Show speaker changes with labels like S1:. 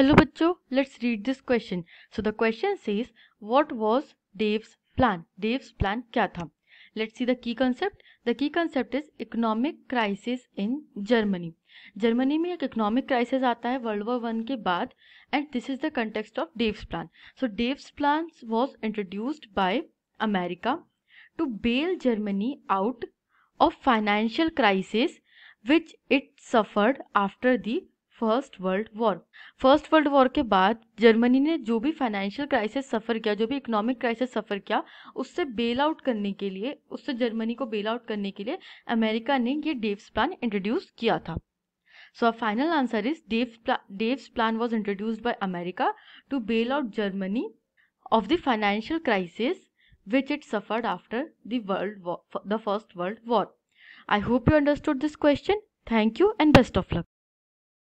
S1: Hello, bacho. Let's read this question. So the question says, what was Dave's plan? Dave's plan kya tha? Let's see the key concept. The key concept is economic crisis in Germany. Germany mein ek economic crisis after World War One ke baad, and this is the context of Dave's plan. So Dave's plans was introduced by America to bail Germany out of financial crisis which it suffered after the first world war first world war के बाद Germany ने जो भी financial crisis सफ़र किया जो भी economic crisis सफ़र किया उससे बेल आउट करने के लिए उससे जर्मनी को बेल आउट करने के लिए अमेरिका ने ये डेव्स प्लान इंट्रोड्यूस किया था so final answer is Dawes Dawes plan was introduced by America to bail out Germany of the financial crisis which it suffered after the world the first world war I hope you understood this question thank you and best of luck